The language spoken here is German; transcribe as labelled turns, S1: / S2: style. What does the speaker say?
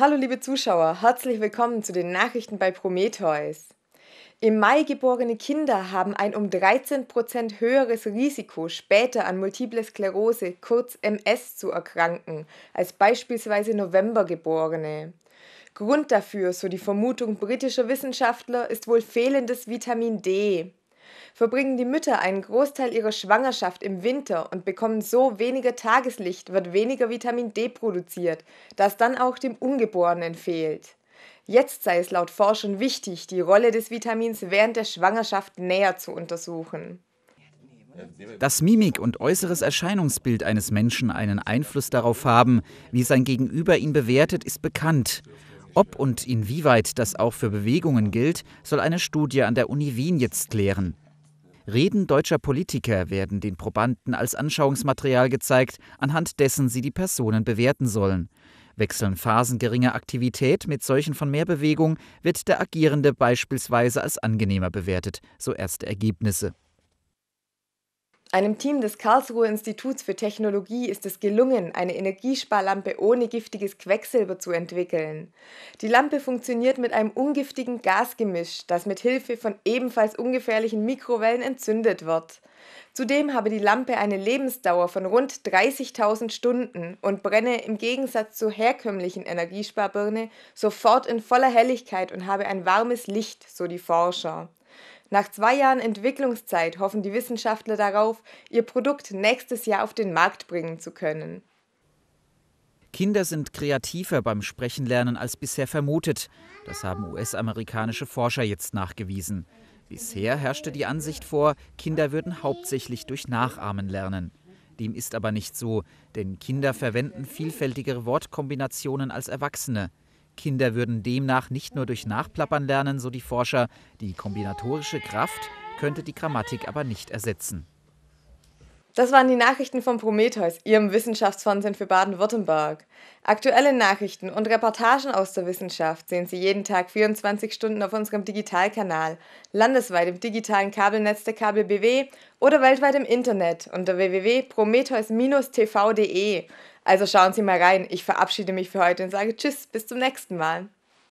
S1: Hallo liebe Zuschauer, herzlich willkommen zu den Nachrichten bei Prometheus. Im Mai geborene Kinder haben ein um 13% höheres Risiko, später an multiple Sklerose, kurz MS, zu erkranken, als beispielsweise Novembergeborene. Grund dafür, so die Vermutung britischer Wissenschaftler, ist wohl fehlendes Vitamin D. Verbringen die Mütter einen Großteil ihrer Schwangerschaft im Winter und bekommen so weniger Tageslicht, wird weniger Vitamin D produziert, das dann auch dem Ungeborenen fehlt. Jetzt sei es laut Forschern wichtig, die Rolle des Vitamins während der Schwangerschaft näher zu untersuchen.
S2: Dass Mimik und äußeres Erscheinungsbild eines Menschen einen Einfluss darauf haben, wie sein Gegenüber ihn bewertet, ist bekannt. Ob und inwieweit das auch für Bewegungen gilt, soll eine Studie an der Uni Wien jetzt klären. Reden deutscher Politiker werden den Probanden als Anschauungsmaterial gezeigt, anhand dessen sie die Personen bewerten sollen. Wechseln Phasen geringer Aktivität mit solchen von mehr Bewegung, wird der Agierende beispielsweise als angenehmer bewertet, so erste Ergebnisse.
S1: Einem Team des Karlsruher Instituts für Technologie ist es gelungen, eine Energiesparlampe ohne giftiges Quecksilber zu entwickeln. Die Lampe funktioniert mit einem ungiftigen Gasgemisch, das mit Hilfe von ebenfalls ungefährlichen Mikrowellen entzündet wird. Zudem habe die Lampe eine Lebensdauer von rund 30.000 Stunden und brenne im Gegensatz zur herkömmlichen Energiesparbirne sofort in voller Helligkeit und habe ein warmes Licht, so die Forscher. Nach zwei Jahren Entwicklungszeit hoffen die Wissenschaftler darauf, ihr Produkt nächstes Jahr auf den Markt bringen zu können.
S2: Kinder sind kreativer beim Sprechenlernen als bisher vermutet. Das haben US-amerikanische Forscher jetzt nachgewiesen. Bisher herrschte die Ansicht vor, Kinder würden hauptsächlich durch Nachahmen lernen. Dem ist aber nicht so, denn Kinder verwenden vielfältigere Wortkombinationen als Erwachsene. Kinder würden demnach nicht nur durch Nachplappern lernen, so die Forscher. Die kombinatorische Kraft könnte die Grammatik aber nicht ersetzen.
S1: Das waren die Nachrichten von Prometheus, Ihrem Wissenschaftsfernsehen für Baden-Württemberg. Aktuelle Nachrichten und Reportagen aus der Wissenschaft sehen Sie jeden Tag 24 Stunden auf unserem Digitalkanal, landesweit im digitalen Kabelnetz der Kabel BW oder weltweit im Internet unter www.prometheus-tv.de. Also schauen Sie mal rein. Ich verabschiede mich für heute und sage Tschüss, bis zum nächsten Mal.